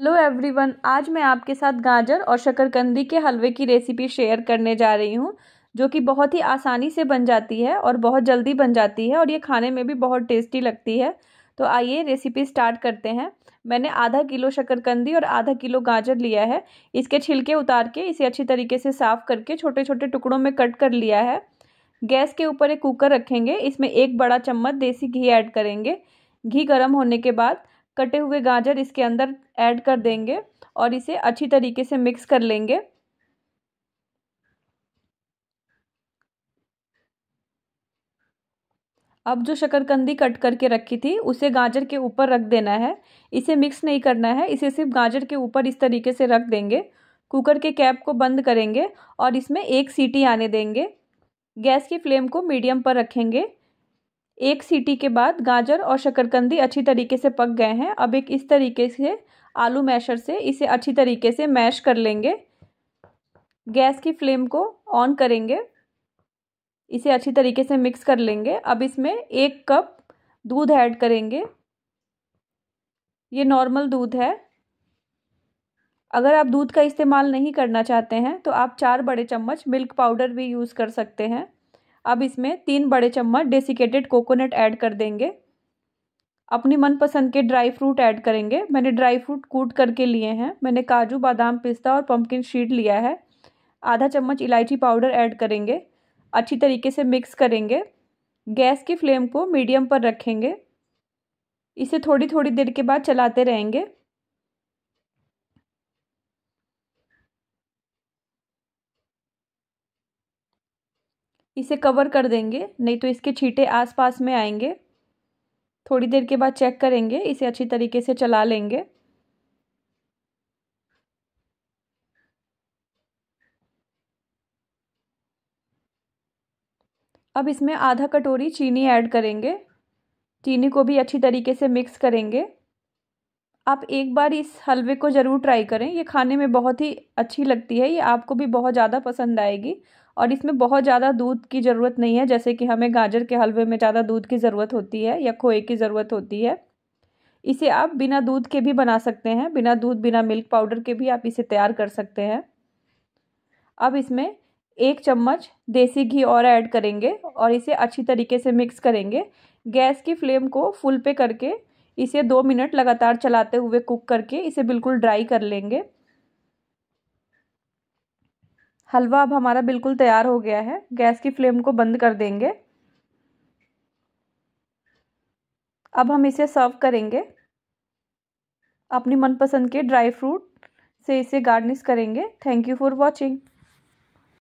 hello everyone आज मैं आपके साथ गाजर और शक्करकंदी के हलवे की रेसिपी शेयर करने जा रही हूँ जो कि बहुत ही आसानी से बन जाती है और बहुत जल्दी बन जाती है और ये खाने में भी बहुत टेस्टी लगती है तो आइए रेसिपी स्टार्ट करते हैं मैंने आधा किलो शक्करकंदी और आधा किलो गाजर लिया है इसके छिलके उतार के इसे अच्छी तरीके से साफ़ करके छोटे छोटे टुकड़ों में कट कर लिया है गैस के ऊपर एक कुकर रखेंगे इसमें एक बड़ा चम्मच देसी घी ऐड करेंगे घी गर्म होने के बाद कटे हुए गाजर इसके अंदर ऐड कर देंगे और इसे अच्छी तरीके से मिक्स कर लेंगे अब जो शकरकंदी कट करके रखी थी उसे गाजर के ऊपर रख देना है इसे मिक्स नहीं करना है इसे सिर्फ गाजर के ऊपर इस तरीके से रख देंगे कुकर के कैप को बंद करेंगे और इसमें एक सीटी आने देंगे गैस की फ्लेम को मीडियम पर रखेंगे एक सीटी के बाद गाजर और शक्करकंदी अच्छी तरीके से पक गए हैं अब एक इस तरीके से आलू मैशर से इसे अच्छी तरीके से मैश कर लेंगे गैस की फ्लेम को ऑन करेंगे इसे अच्छी तरीके से मिक्स कर लेंगे अब इसमें एक कप दूध ऐड करेंगे ये नॉर्मल दूध है अगर आप दूध का इस्तेमाल नहीं करना चाहते हैं तो आप चार बड़े चम्मच मिल्क पाउडर भी यूज़ कर सकते हैं अब इसमें तीन बड़े चम्मच डेसिकेटेड कोकोनट ऐड कर देंगे अपनी मनपसंद के ड्राई फ्रूट ऐड करेंगे मैंने ड्राई फ्रूट कूट करके लिए हैं मैंने काजू बादाम पिस्ता और पम्पकिन शीट लिया है आधा चम्मच इलायची पाउडर ऐड करेंगे अच्छी तरीके से मिक्स करेंगे गैस की फ्लेम को मीडियम पर रखेंगे इसे थोड़ी थोड़ी देर के बाद चलाते रहेंगे इसे कवर कर देंगे नहीं तो इसके छींटे आसपास में आएंगे थोड़ी देर के बाद चेक करेंगे इसे अच्छी तरीके से चला लेंगे अब इसमें आधा कटोरी चीनी ऐड करेंगे चीनी को भी अच्छी तरीके से मिक्स करेंगे आप एक बार इस हलवे को ज़रूर ट्राई करें ये खाने में बहुत ही अच्छी लगती है ये आपको भी बहुत ज़्यादा पसंद आएगी और इसमें बहुत ज़्यादा दूध की ज़रूरत नहीं है जैसे कि हमें गाजर के हलवे में ज़्यादा दूध की ज़रूरत होती है या खोए की ज़रूरत होती है इसे आप बिना दूध के भी बना सकते हैं बिना दूध बिना मिल्क पाउडर के भी आप इसे तैयार कर सकते हैं अब इसमें एक चम्मच देसी घी और ऐड करेंगे और इसे अच्छी तरीके से मिक्स करेंगे गैस की फ्लेम को फुल पे करके इसे दो मिनट लगातार चलाते हुए कुक करके इसे बिल्कुल ड्राई कर लेंगे हलवा अब हमारा बिल्कुल तैयार हो गया है गैस की फ्लेम को बंद कर देंगे अब हम इसे सर्व करेंगे अपनी मनपसंद के ड्राई फ्रूट से इसे गार्निश करेंगे थैंक यू फॉर वॉचिंग